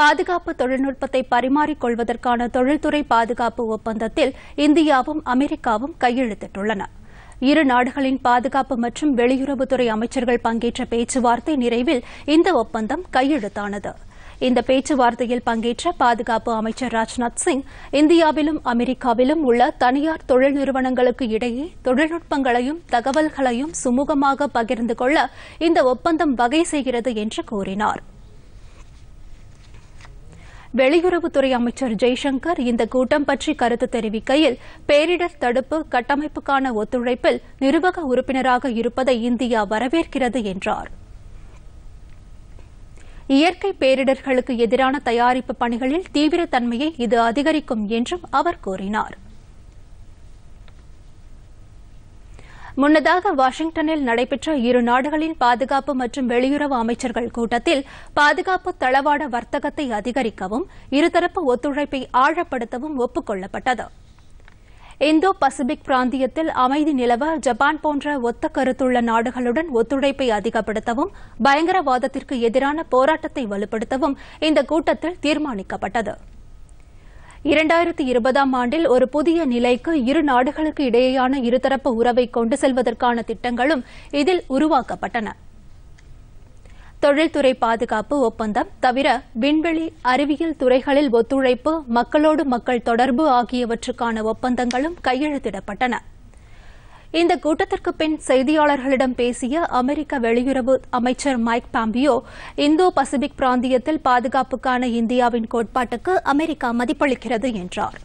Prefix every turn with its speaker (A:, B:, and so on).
A: பாதுகாப்பு தொழில்நுட்பத்தை பரிமாறிக்கொள்வதற்கான தொழில்துறை பாதுகாப்பு ஒப்பந்தத்தில் இந்தியாவும் அமெரிக்காவும் கையெழுத்திட்டுள்ளன இரு நாடுகளின் பாதுகாப்பு மற்றும் வெளியுறவுத்துறை அமைச்சர்கள் பங்கேற்ற பேச்சுவார்த்தை நிறைவில் இந்த ஒப்பந்தம் கையெழுத்தானது இந்த பேச்சுவார்த்தையில் பங்கேற்ற பாதுகாப்பு அமைச்சர் ராஜ்நாத் சிங் இந்தியாவிலும் அமெரிக்காவிலும் உள்ள தனியார் தொழில் நிறுவனங்களுக்கு இடையே தொழில்நுட்பங்களையும் தகவல்களையும் சுமூகமாக பகிர்ந்து கொள்ள இந்த ஒப்பந்தம் வகை செய்கிறது என்று கூறினாா் வெளியுறவுத்துறை அமைச்சர் ஜெய்சங்கர் இந்த கூட்டம் பற்றி கருத்து தெரிவிக்கையில் பேரிடர் தடுப்பு கட்டமைப்புக்கான ஒத்துழைப்பில் நிர்வாக உறுப்பினராக இருப்பதை இந்தியா வரவேற்கிறது என்றார் இயற்கை பேரிடர்களுக்கு எதிரான தயாரிப்பு பணிகளில் தீவிர தன்மையை இது அதிகரிக்கும் என்றும் அவர் கூறினாா் முன்னதாக வாஷிங்டனில் நடைபெற்ற இரு நாடுகளின் பாதுகாப்பு மற்றும் வெளியுறவு அமைச்சர்கள் கூட்டத்தில் பாதுகாப்பு தளவாட வர்த்தகத்தை அதிகரிக்கவும் இருதரப்பு ஒத்துழைப்பை ஆழப்படுத்தவும் ஒப்புக் கொள்ளப்பட்டது இந்தோ பசிபிக் பிராந்தியத்தில் அமைதி நிலவ ஜப்பான் போன்ற ஒத்த கருத்துள்ள நாடுகளுடன் ஒத்துழைப்பை அதிகப்படுத்தவும் பயங்கரவாதத்திற்கு எதிரான போராட்டத்தை வலுப்படுத்தவும் இந்த கூட்டத்தில் தீர்மானிக்கப்பட்டது இரண்டாயிரத்தி இருபதாம் ஆண்டில் ஒரு புதிய நிலைக்கு இரு நாடுகளுக்கு இடையேயான இருதரப்பு உறவை கொண்டு செல்வதற்கான திட்டங்களும் இதில் உருவாக்கப்பட்டன தொழில்துறை பாதுகாப்பு ஒப்பந்தம் தவிர விண்வெளி அறிவியல் துறைகளில் ஒத்துழைப்பு மக்களோடு மக்கள் தொடர்பு ஆகியவற்றுக்கான ஒப்பந்தங்களும் கையெழுத்திடப்பட்டன இந்த கூட்டத்திற்கு பின் செய்தியாளர்களிடம் பேசிய அமெரிக்க வெளியுறவு அமைச்சர் மைக் பாம்பியோ இந்தோ பசிபிக் பிராந்தியத்தில் பாதுகாப்புக்கான இந்தியாவின் கோட்பாட்டுக்கு அமெரிக்கா மதிப்பளிக்கிறது என்றாா்